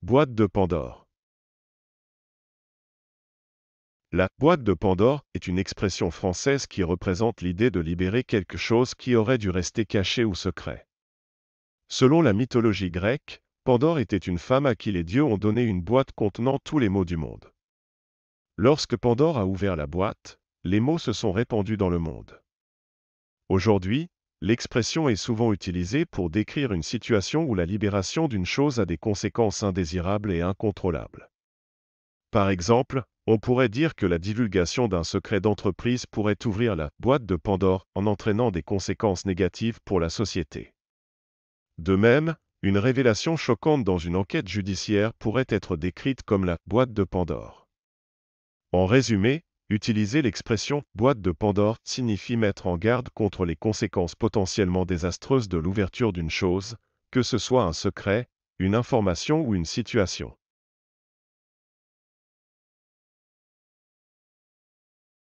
Boîte de Pandore La boîte de Pandore est une expression française qui représente l'idée de libérer quelque chose qui aurait dû rester caché ou secret. Selon la mythologie grecque, Pandore était une femme à qui les dieux ont donné une boîte contenant tous les maux du monde. Lorsque Pandore a ouvert la boîte, les mots se sont répandus dans le monde. Aujourd'hui, L'expression est souvent utilisée pour décrire une situation où la libération d'une chose a des conséquences indésirables et incontrôlables. Par exemple, on pourrait dire que la divulgation d'un secret d'entreprise pourrait ouvrir la boîte de Pandore en entraînant des conséquences négatives pour la société. De même, une révélation choquante dans une enquête judiciaire pourrait être décrite comme la boîte de Pandore. En résumé, Utiliser l'expression boîte de Pandore signifie mettre en garde contre les conséquences potentiellement désastreuses de l'ouverture d'une chose, que ce soit un secret, une information ou une situation.